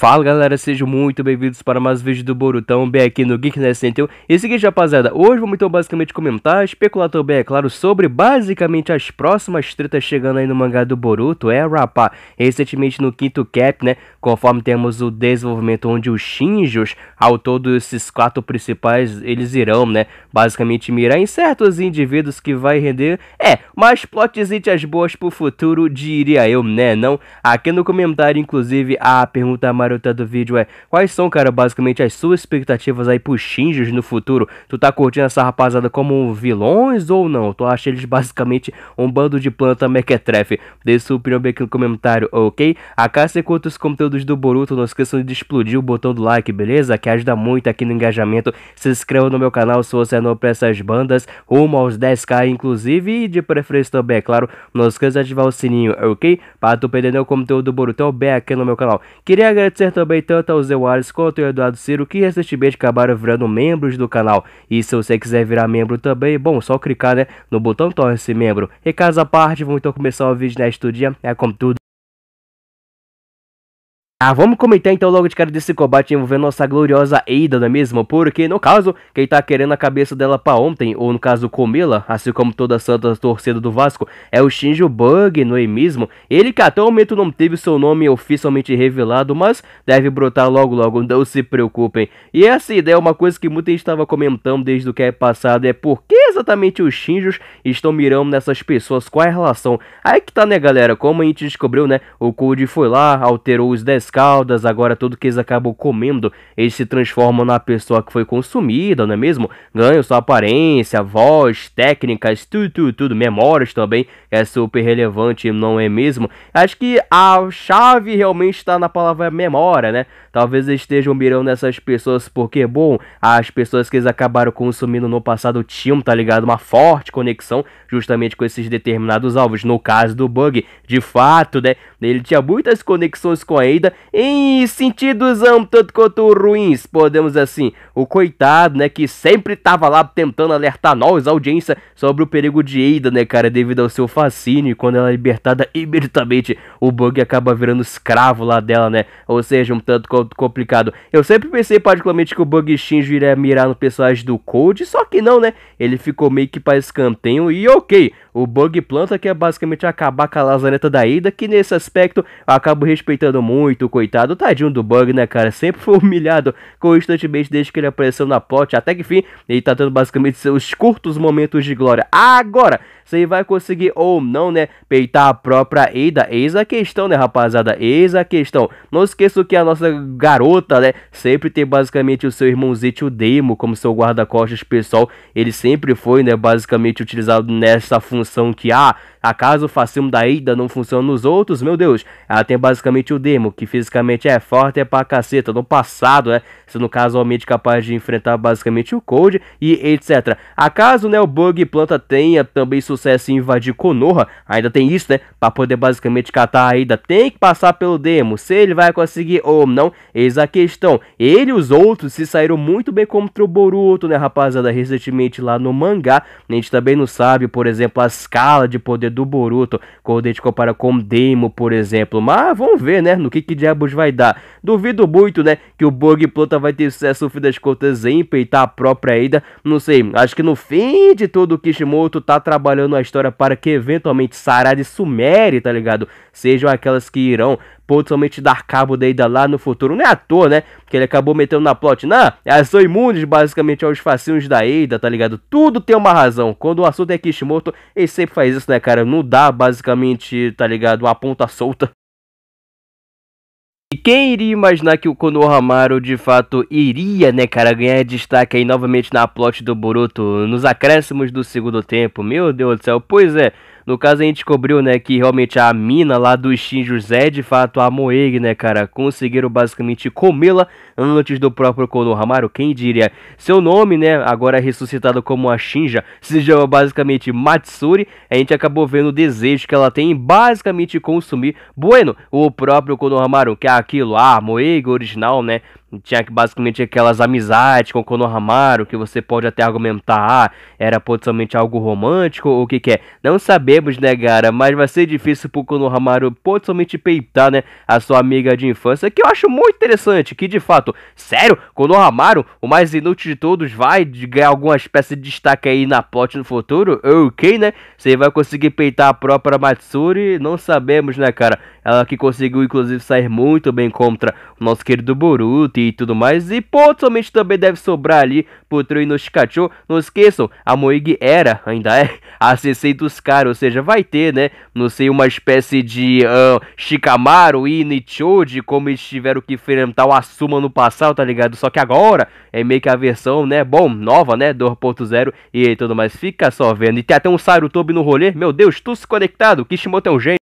Fala galera, sejam muito bem-vindos para mais um vídeo do Borutão Bem aqui no Geekness 101. E seguinte rapaziada, hoje vamos então basicamente comentar, especular também, é claro, sobre basicamente as próximas tretas chegando aí no mangá do Boruto, é rapá, recentemente no quinto cap, né, conforme temos o desenvolvimento onde os Shinjos, ao todo esses quatro principais, eles irão, né, basicamente mirar em certos indivíduos que vai render, é, mas plotzinhas boas pro futuro, diria eu, né, não? Aqui no comentário, inclusive, a pergunta mais garota do vídeo é: Quais são, cara, basicamente as suas expectativas aí pros Shinjus no futuro? Tu tá curtindo essa rapaziada como vilões ou não? Tu acha eles basicamente um bando de planta mequetrefe? Deixa sua opinião bem aqui no comentário, ok? A caça curta os conteúdos do Boruto, não esqueçam de explodir o botão do like, beleza? Que ajuda muito aqui no engajamento. Se inscreva no meu canal se você é novo pra essas bandas, rumo aos 10k inclusive, e de preferência também, é claro, não esqueça de ativar o sininho, ok? Para tu perder nenhum conteúdo do Boruto, B aqui no meu canal. Queria agradecer agradecer também tanto aos Zewares quanto ao Eduardo Ciro, que recentemente acabaram virando membros do canal. E se você quiser virar membro também, bom, só clicar né, no botão torne-se membro. E caso à parte, vamos então começar o vídeo neste dia, é como tudo. Ah, vamos comentar então logo de cara desse combate envolvendo nossa gloriosa Ada, não é mesmo? Porque, no caso, quem tá querendo a cabeça dela pra ontem, ou no caso, comê-la, assim como toda a santa torcida do Vasco, é o Shinjo Bug, não é mesmo? Ele que até o momento não teve seu nome oficialmente revelado, mas deve brotar logo logo, não se preocupem. E essa ideia é uma coisa que muita gente estava comentando desde o que é passado, é por que exatamente os Shinjos estão mirando nessas pessoas, qual é a relação? Aí que tá, né, galera, como a gente descobriu, né, o Code foi lá, alterou os 10 Caldas, agora tudo que eles acabam comendo, eles se transformam na pessoa que foi consumida, não é mesmo? Ganham sua aparência, voz, técnicas, tudo, tudo, tudo, memórias também, é super relevante, não é mesmo? Acho que a chave realmente está na palavra memória, né? Talvez eles estejam mirando nessas pessoas porque, bom, as pessoas que eles acabaram consumindo no passado tinham, tá ligado? Uma forte conexão justamente com esses determinados alvos. No caso do Bug, de fato, né? Ele tinha muitas conexões com a Ada em sentidos um tanto quanto ruins, podemos assim, o coitado, né, que sempre tava lá tentando alertar nós, a audiência, sobre o perigo de Ada, né, cara, devido ao seu fascínio, e quando ela é libertada imediatamente, o Bug acaba virando escravo lá dela, né, ou seja, um tanto quanto complicado. Eu sempre pensei particularmente que o Bug Shinjo iria mirar no personagem do Code, só que não, né, ele ficou meio que para escanteio, e ok, o Bug planta que é basicamente acabar com a lazareta da Ida, que nesse aspecto acabo respeitando muito, coitado. Tadinho do Bug, né, cara? Sempre foi humilhado constantemente desde que ele apareceu na plot. Até que fim, ele tá tendo basicamente seus curtos momentos de glória. Agora, se vai conseguir ou não, né, peitar a própria Ada. Eis a questão, né, rapaziada? Eis a questão. Não esqueço que a nossa garota, né, sempre tem basicamente o seu irmãozinho o Demo como seu guarda-costas pessoal. Ele sempre foi, né, basicamente utilizado nessa função que, ah, acaso o da Ada não funciona nos outros? Meu Deus, ela tem basicamente o Demo, que fisicamente é forte, é pra caceta. No passado, né, sendo casualmente capaz de enfrentar basicamente o Cold e etc. Acaso, né, o Bug Planta tenha também sucesso em invadir Konoha, ainda tem isso, né? Pra poder basicamente catar a Ida, tem que passar pelo demo. Se ele vai conseguir ou não, eis a questão. Ele e os outros se saíram muito bem contra o Boruto, né, rapaziada? Recentemente lá no mangá, a gente também não sabe, por exemplo, a escala de poder do Boruto, quando a gente compara com o demo, por exemplo. Mas vamos ver, né, no que que diabos vai dar. Duvido muito, né, que o Bug Planta vai ter sucesso no fim das contas em peitar a própria Ida. Não sei, acho que no fim de tudo o Kishimoto tá trabalhando trabalhando a história para que eventualmente Sarada e Sumeri, tá ligado? Sejam aquelas que irão potencialmente dar cabo da ida lá no futuro. Não é à toa, né? Porque ele acabou metendo na plot. Não, elas são imundes basicamente aos facinhos da Eida, tá ligado? Tudo tem uma razão. Quando o assunto é Kishimoto, ele sempre faz isso, né, cara? Não dá basicamente, tá ligado? Uma ponta solta. E quem iria imaginar que o Konohamaru de fato iria, né, cara, ganhar destaque aí novamente na plot do Boruto nos acréscimos do segundo tempo? Meu Deus do céu, pois é. No caso, a gente descobriu, né, que realmente a mina lá do Shinjus é de fato a Moegi né, cara? Conseguiram basicamente comê-la antes do próprio Konohamaru, quem diria? Seu nome, né, agora é ressuscitado como a Shinja, se chama basicamente Matsuri. A gente acabou vendo o desejo que ela tem em basicamente consumir, bueno, o próprio Konohamaru, que é aquilo, a ah, Moegi original, né? Tinha basicamente aquelas amizades com Konohamaru, que você pode até argumentar, ah, era potencialmente algo romântico ou o que que é. Não sabemos, né, cara, mas vai ser difícil pro Konohamaru potencialmente peitar, né, a sua amiga de infância, que eu acho muito interessante, que de fato, sério, Konohamaru, o mais inútil de todos, vai ganhar alguma espécie de destaque aí na plot no futuro? Ok, né? Você vai conseguir peitar a própria Matsuri? Não sabemos, né, cara? Ela que conseguiu, inclusive, sair muito bem contra o nosso querido Boruto e tudo mais. E potencialmente também deve sobrar ali pro True Inoshikachu. Não esqueçam, a Moig era, ainda é, a CC dos caras. Ou seja, vai ter, né? Não sei, uma espécie de uh, Shikamaru e Nichoji, como eles tiveram que enfrentar o Asuma no passado, tá ligado? Só que agora é meio que a versão, né? Bom, nova, né? 2.0 e tudo mais. Fica só vendo. E tem até um Sarutobi no rolê. Meu Deus, tu se conectado. Kishimoto é um gênio.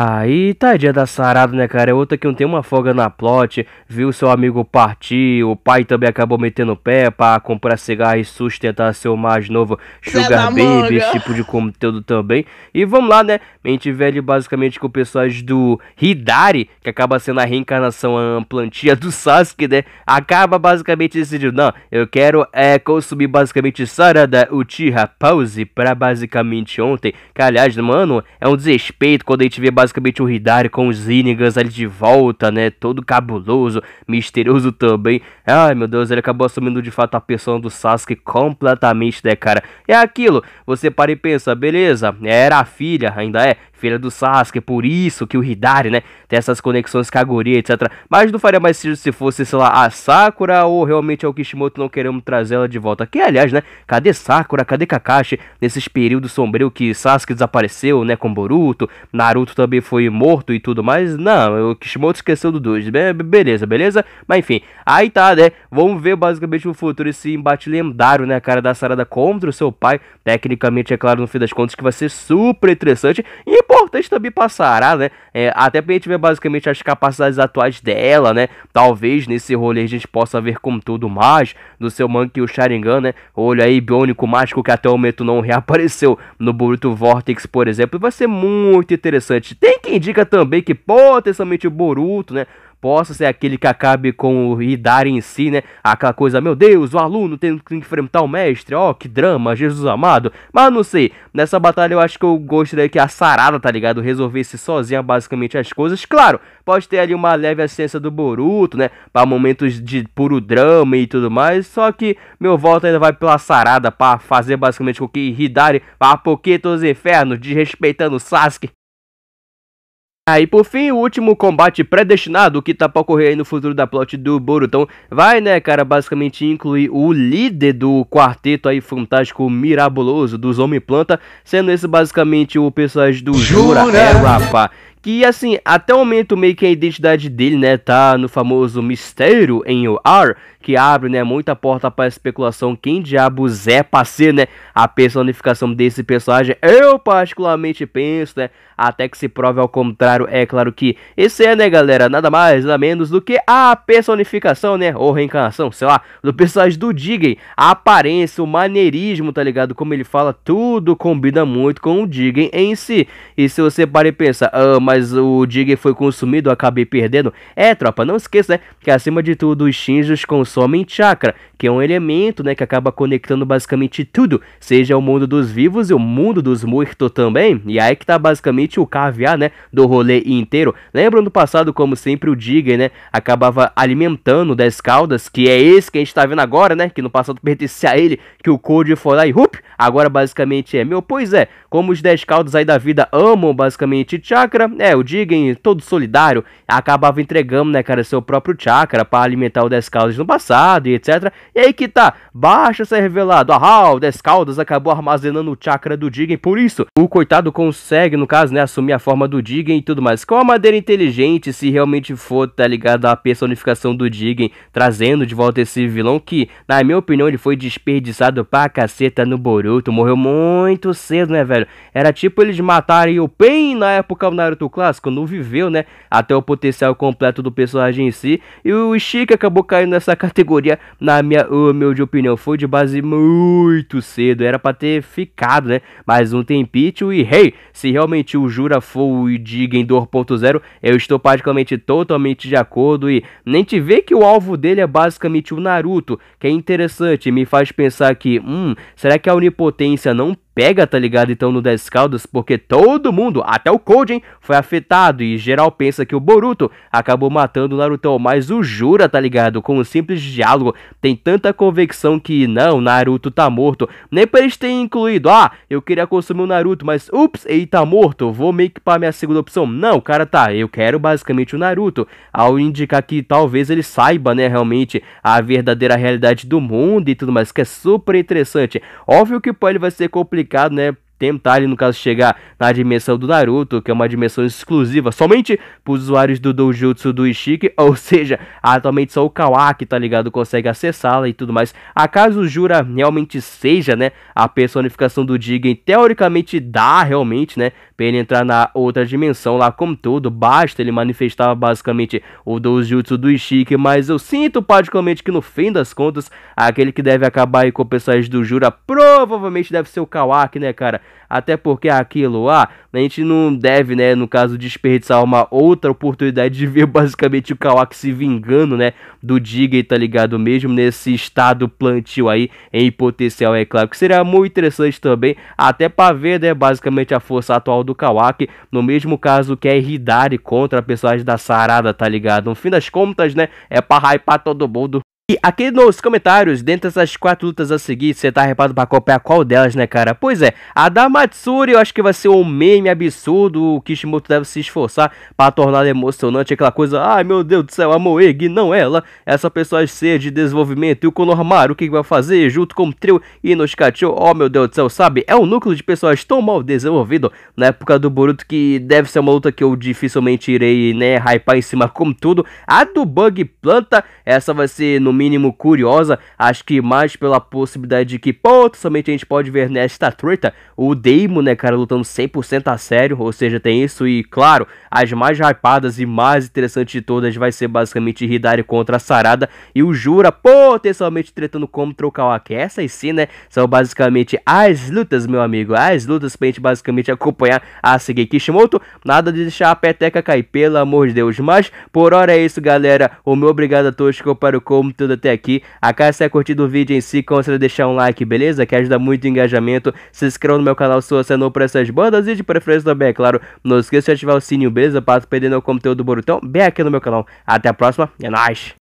Aí, tadinha da sarada, né, cara? É outra que não tem uma folga na plot, viu seu amigo partir, o pai também acabou metendo o pé pra comprar cigarro e sustentar seu mais novo Sugar Baby, esse tipo de conteúdo também. E vamos lá, né? mente velho basicamente com pessoas do Hidari, que acaba sendo a reencarnação a plantia do Sasuke, né? Acaba basicamente decidindo, não, eu quero é, consumir basicamente Sarada Uchiha Pause pra basicamente ontem. Que aliás, mano, é um desrespeito quando a gente vê basicamente o Hidari com os Inigans ali de volta, né? Todo cabuloso, misterioso também. Ai meu Deus, ele acabou assumindo de fato a pessoa do Sasuke completamente, né, cara? É aquilo, você para e pensa, beleza, era a filha, ainda é, filha do Sasuke, é por isso que o Hidari, né, tem essas conexões com a Guria, etc. Mas não faria mais sentido se fosse, sei lá, a Sakura ou realmente é o Kishimoto não queremos trazer ela de volta. Que, aliás, né, cadê Sakura, cadê Kakashi nesses períodos sombrios que Sasuke desapareceu, né, com Boruto, Naruto também foi morto e tudo mais. Não, o Kishimoto esqueceu do 2. Be beleza, beleza? Mas enfim, aí tá, né, vamos ver basicamente no futuro esse embate lendário, né, cara da Sarada contra o seu pai. Tecnicamente, é claro, no fim das contas, que vai ser super interessante. E, importante também passará, né? É, até pra gente ver basicamente as capacidades atuais dela, né? Talvez nesse rolê a gente possa ver como tudo mais do seu o Sharingan, né? Olho aí biônico mágico que até o momento não reapareceu no Boruto Vortex, por exemplo. Vai ser muito interessante. Tem quem indica também que potencialmente o Boruto, né? possa ser né? aquele que acabe com o Hidari em si, né? Aquela coisa, meu Deus, o aluno tem que enfrentar o mestre, ó, oh, que drama, Jesus amado. Mas não sei, nessa batalha eu acho que eu gostaria que a Sarada, tá ligado, resolvesse sozinha basicamente as coisas. Claro, pode ter ali uma leve assistência do Boruto, né? Para momentos de puro drama e tudo mais. Só que meu voto ainda vai pela Sarada para fazer basicamente com que Hidari vá a Poké dos Infernos, desrespeitando Sasuke. Ah, e por fim, o último combate predestinado que tá pra ocorrer aí no futuro da plot do Borutão vai, né, cara, basicamente incluir o líder do quarteto aí fantástico miraboloso dos Homem-Planta, sendo esse basicamente o personagem do Jura, Jura é, rapaz. Que assim, até o momento meio que a identidade dele, né, tá no famoso mistério em OR, que abre, né, muita porta para especulação quem diabos é pra ser, né, a personificação desse personagem. Eu particularmente penso, né, até que se prove ao contrário, é claro que esse é, né, galera, nada mais, nada menos do que a personificação, né, ou reencarnação, sei lá, do personagem do Diggen. A aparência, o maneirismo, tá ligado, como ele fala, tudo combina muito com o Diggen em si. E se você parar e pensa, ah, mas mas o Digger foi consumido, acabei perdendo. É, tropa, não esqueça, né, que acima de tudo os Shinjos consomem chakra, que é um elemento, né, que acaba conectando basicamente tudo, seja o mundo dos vivos e o mundo dos mortos também. E aí que tá basicamente o caviar, né, do rolê inteiro. Lembra no passado, como sempre, o Digger, né, acabava alimentando das caudas, que é esse que a gente tá vendo agora, né, que no passado pertencia a ele, que o Code foi lá e up, agora basicamente é meu. Pois é, como os 10 caudas aí da vida amam basicamente chakra, é, o Digen todo solidário, acabava entregando, né, cara, seu próprio chakra para alimentar o Descaldas no passado e etc. E aí que tá, baixa ser revelado, ah, o Descaldas acabou armazenando o chakra do Digen por isso o coitado consegue, no caso, né, assumir a forma do Digen e tudo mais. Com a madeira inteligente, se realmente for, tá ligado, a personificação do Digen trazendo de volta esse vilão que, na minha opinião, ele foi desperdiçado pra caceta no Boruto, morreu muito cedo, né, velho? Era tipo eles matarem o Pain na época do Naruto clássico, não viveu, né, até o potencial completo do personagem em si. E o Chico acabou caindo nessa categoria, na minha humilde opinião. Foi de base muito cedo, era pra ter ficado, né, mais um tempinho. E, hey, se realmente o Jura for o de Gendor 2.0, eu estou praticamente totalmente de acordo. E nem te vê que o alvo dele é basicamente o Naruto, que é interessante, me faz pensar que, hum, será que a onipotência não pega, tá ligado? Então no 10 Caldas, porque todo mundo, até o Cold, hein, foi afetado e geral pensa que o Boruto acabou matando o Naruto, mas o Jura, tá ligado? Com um simples diálogo, tem tanta convicção que não, Naruto tá morto. Nem pra eles terem incluído, ah, eu queria consumir o Naruto, mas ups, ele tá morto, vou meio que pra minha segunda opção. Não, cara, tá, eu quero basicamente o Naruto, ao indicar que talvez ele saiba, né, realmente a verdadeira realidade do mundo e tudo mais, que é super interessante. Óbvio que o ele vai ser complicado complicado, né? tentar ali, no caso, chegar na dimensão do Naruto, que é uma dimensão exclusiva somente para os usuários do Dojutsu do Ishiki, ou seja, atualmente só o Kawaki, tá ligado, consegue acessá-la e tudo mais. Acaso o Jura realmente seja, né, a personificação do Jigen, teoricamente dá realmente, né, para ele entrar na outra dimensão lá como todo, basta ele manifestar basicamente o Dojutsu do Ishiki, mas eu sinto particularmente que no fim das contas, aquele que deve acabar com o personagem do Jura provavelmente deve ser o Kawaki, né, cara? Até porque aquilo, lá, a gente não deve, né, no caso, desperdiçar uma outra oportunidade de ver basicamente o Kawaki se vingando, né, do e tá ligado? Mesmo nesse estado plantio aí em potencial, é claro, que seria muito interessante também, até para ver, né, basicamente a força atual do Kawaki, no mesmo caso que é Hidari contra a personagem da Sarada, tá ligado? No fim das contas, né, é pra hypar todo mundo, e aqui nos comentários, dentre essas quatro lutas a seguir, você tá arrepado pra copiar qual delas, né, cara? Pois é, a da Matsuri eu acho que vai ser um meme absurdo. O Kishimoto deve se esforçar para tornar emocionante aquela coisa. Ai, meu Deus do céu, a Moeg, não ela. Essa pessoa ser de desenvolvimento. E o Konohamaru, o que vai fazer junto com o trio Inoshikachou? Oh, meu Deus do céu, sabe? É um núcleo de pessoas tão mal desenvolvido na época do Boruto que deve ser uma luta que eu dificilmente irei, né, hypar em cima como tudo. A do Bug Planta, essa vai ser no mínimo curiosa, acho que mais pela possibilidade de que, pô, somente a gente pode ver nesta treta o Daemon, né, cara, lutando 100% a sério, ou seja, tem isso e, claro, as mais hypadas e mais interessantes de todas vai ser basicamente Hidari contra a Sarada e o Jura potencialmente tretando como o que essas sim, né, são basicamente as lutas, meu amigo, as lutas pra gente basicamente acompanhar a seguir Kishimoto, nada de deixar a peteca cair, pelo amor de Deus, mas por hora é isso, galera, o meu obrigado a todos que acompanharam como tudo até aqui, a casa se é curtido o vídeo em si, considere deixar um like, beleza? Que ajuda muito o engajamento. Se inscreva no meu canal se você é novo para essas bandas e de preferência também, é claro. Não esqueça de ativar o sininho, beleza? Para não perder meu conteúdo do Borutão bem aqui no meu canal. Até a próxima, é nóis!